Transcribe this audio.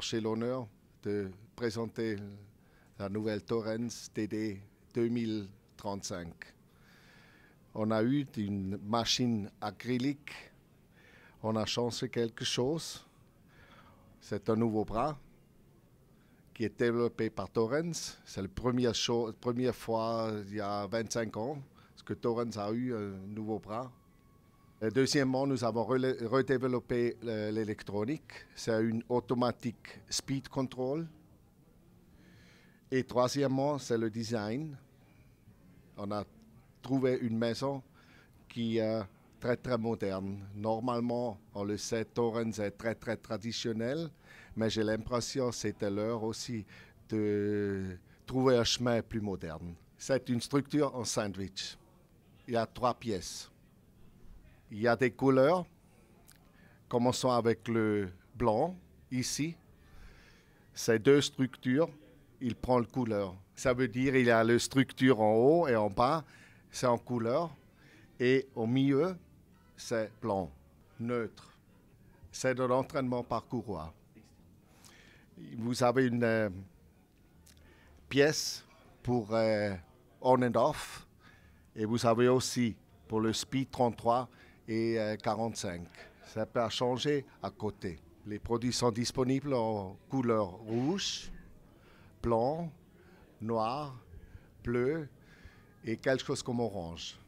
J'ai l'honneur de présenter la nouvelle Torrens TD 2035. On a eu une machine acrylique, on a changé quelque chose. C'est un nouveau bras qui est développé par Torrens. C'est la première, première fois il y a 25 ans que Torrens a eu un nouveau bras euh, Deuxièmement, nous avons redéveloppé euh, l'électronique. C'est une automatique speed control. Et troisièmement, c'est le design. On a trouvé une maison qui est très très moderne. Normalement, on le sait, Torrens est très très traditionnel, mais j'ai l'impression que c'était l'heure aussi de trouver un chemin plus moderne. C'est une structure en sandwich. Il y a trois pièces. Il y a des couleurs. Commençons avec le blanc, ici. Ces deux structures, il prend le couleur. Ça veut dire il y a la structure en haut et en bas, c'est en couleur. Et au milieu, c'est blanc, neutre. C'est de l'entraînement par courroie. Vous avez une euh, pièce pour euh, on and off. Et vous avez aussi pour le Speed 33 et 45. Euh, Ça peut changer à côté. Les produits sont disponibles en couleur rouge, blanc, noir, bleu et quelque chose comme orange.